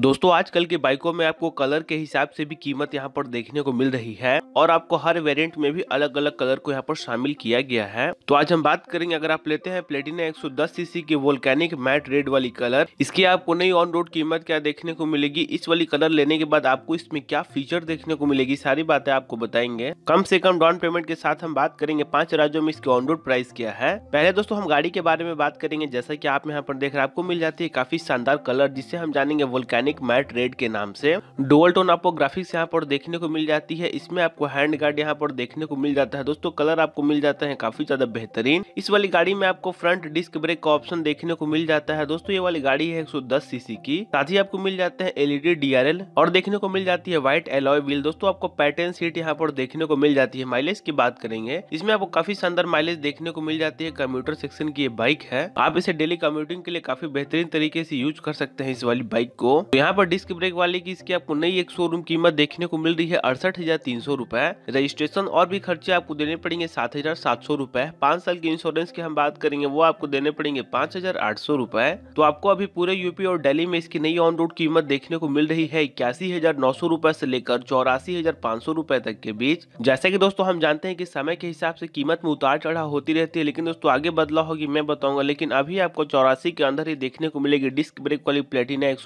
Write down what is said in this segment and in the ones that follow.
दोस्तों आजकल के बाइकों में आपको कलर के हिसाब से भी कीमत यहाँ पर देखने को मिल रही है और आपको हर वेरिएंट में भी अलग अलग कलर को यहाँ पर शामिल किया गया है तो आज हम बात करेंगे अगर आप लेते हैं प्लेटिना 110 सीसी की वोल्केनिक मैट रेड वाली कलर इसकी आपको नई ऑन रोड कीमत क्या देखने को मिलेगी इस वाली कलर लेने के बाद आपको इसमें क्या फीचर देखने को मिलेगी सारी बातें आपको बताएंगे कम से कम डाउन पेमेंट के साथ हम बात करेंगे पांच राज्यों में इसकी ऑन रोड प्राइस क्या है पहले दोस्तों हम गाड़ी के बारे में बात करेंगे जैसा की आप यहाँ पर देख रहे आपको मिल जाती है काफी शानदार कलर जिससे हम जानेंगे वोल्केनिक मैकेनिक मैट रेड के नाम से डुअल टोन आपको ग्राफिक्स यहाँ पर देखने को मिल जाती है इसमें आपको हैंड गार्ड यहाँ पर देखने को मिल जाता है दोस्तों कलर आपको मिल जाते हैं काफी ज्यादा बेहतरीन इस वाली गाड़ी में आपको फ्रंट डिस्क ब्रेक का ऑप्शन देखने को मिल जाता है दोस्तों ये वाली गाड़ी है एक सीसी की साथ ही आपको मिल जाते हैं एलईडी डीआरएल e और देखने को मिल जाती है व्हाइट एलॉय व्हील दोस्तों आपको पैटर्न सीट यहाँ पर देखने को मिल जाती है माइलेज की बात करेंगे इसमें आपको काफी शानदार माइलेज देखने को मिल जाती है कम्प्यूटर सेक्शन की ये बाइक है आप इसे डेली कम्यूटिंग के लिए काफी बेहतरीन तरीके से यूज कर सकते हैं इस वाली बाइक को यहाँ पर डिस्क ब्रेक वाले की इसकी आपको नई एक शोरूम कीमत देखने को मिल रही है अड़सठ हजार तीन सौ रूपए रजिस्ट्रेशन और भी खर्चे आपको देने पड़ेंगे सात हजार सात सौ रूपए पांच साल के इंश्योरेंस की हम बात करेंगे वो आपको देने पड़ेंगे पाँच हजार आठ सौ रूपए तो आपको अभी पूरे यूपी और दिल्ली में इसकी नई ऑन रोड कीमत देखने को मिल रही है इक्यासी हजार नौ सौ रूपए से लेकर चौरासी हजार पांच सौ रूपए तक के बीच जैसे की दोस्तों हम जानते हैं की समय के हिसाब से कीमत में उतार चढ़ाव होती रहती है लेकिन दोस्तों आगे बदलाव होगी मैं बताऊंगा लेकिन अभी आपको चौरासी के अंदर ही देखने को मिलेगी डिस्क ब्रेक वाली प्लेटिना एक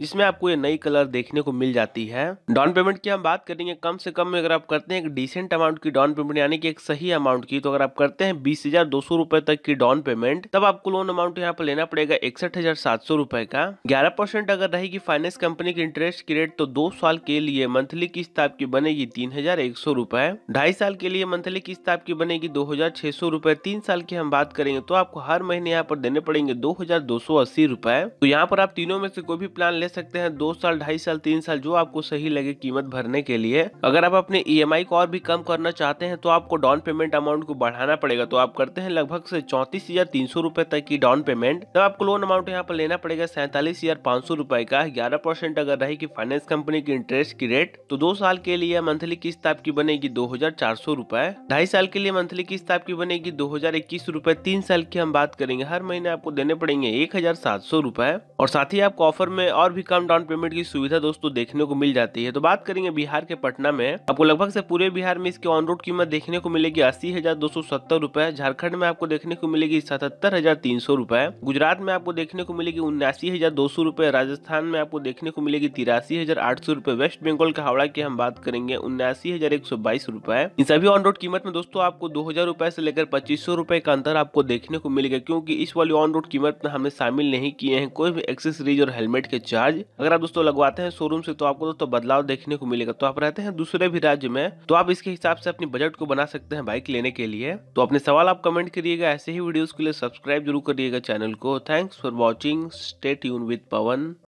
जिसमें आपको ये नई कलर देखने को मिल जाती है डाउन पेमेंट की हम बात करेंगे कम से कम में अगर आप करते हैं एक डिसेंट अमाउंट की डाउन पेमेंट यानी कि एक सही अमाउंट की तो अगर आप करते हैं बीस हजार दो सौ रुपए तक की डाउन पेमेंट तब आपको लोन अमाउंट यहाँ पर लेना पड़ेगा इकसठ हजार सात सौ रुपए का ग्यारह परसेंट अगर रहेगी फाइनेंस कंपनी की इंटरेस्ट की रेट तो दो साल के लिए मंथली किस्त आपकी बनेगी तीन हजार एक सौ रुपए ढाई साल के लिए मंथली किस्त आपकी बनेगी दो हजार छह सौ रुपए तीन साल की हम बात करेंगे तो आपको हर महीने यहाँ पर देने पड़ेंगे दो हजार दो सौ अस्सी रुपए तो यहाँ पर आप तीनों में से कोई भी प्लान ले सकते हैं दो साल ढाई साल तीन साल जो आपको सही लगे कीमत भरने के लिए अगर आप अपने ई e को और भी कम करना चाहते हैं तो आपको डाउन पेमेंट अमाउंट को बढ़ाना पड़ेगा तो आप करते हैं लगभग से चौंतीस हजार तीन सौ रूपए तक की डाउन पेमेंट तब तो आपको लोन अमाउंट यहाँ पर लेना पड़ेगा सैंतालीस हजार पाँच सौ रूपए का ग्यारह परसेंट अगर की फाइनेंस कंपनी की इंटरेस्ट की रेट तो दो साल के लिए मंथली किस्त आपकी बनेगी दो हजार चार सौ रूपए ढाई साल के लिए मंथली किस्त आपकी बनेगी दो हजार इक्कीस रूपए तीन साल की हम बात करेंगे हर महीने आपको देने पड़ेंगे एक हजार सात सौ रूपए और साथ ही आपको ऑफर में और भी कम डाउन पेमेंट की सुविधा दोस्तों देखने को मिल जाती है तो बात करेंगे बिहार के पटना में आपको लगभग से पूरे बिहार में इसकी ऑन रोड कीमत देखने को मिलेगी अस्सी हजार दो सौ सत्तर झारखंड में आपको देखने को मिलेगी सतहत्तर हजार तीन सौ रुपए गुजरात में आपको देखने को मिलेगी उन्यासी हजार दो सौ राजस्थान में आपको देखने को मिलेगी तिरासी हजार आठ सौ रुपए वेस्ट बंगाल के हावड़ा की हम बात करेंगे उन्यासी हजार एक सौ बाईस रुपए इन सभी ऑन रोड कीमत में दोस्तों आपको दो हजार रुपए से लेकर पच्चीस सौ का अंतर आपको देखने को मिलेगा क्योंकि इस वाली ऑन रोड कीमत में हमने शामिल नहीं किए हैं कोई भी एक्सेसरीज और हेलमेट के चार्ज आज अगर आप दोस्तों लगवाते हैं शोरूम से तो आपको दोस्तों बदलाव देखने को मिलेगा तो आप रहते हैं दूसरे भी राज्य में तो आप इसके हिसाब से अपनी बजट को बना सकते हैं बाइक लेने के लिए तो अपने सवाल आप कमेंट करिएगा ऐसे ही वीडियोज के लिए सब्सक्राइब जरूर करिएगा चैनल को थैंक्स फॉर वॉचिंग स्टेट यून विद पवन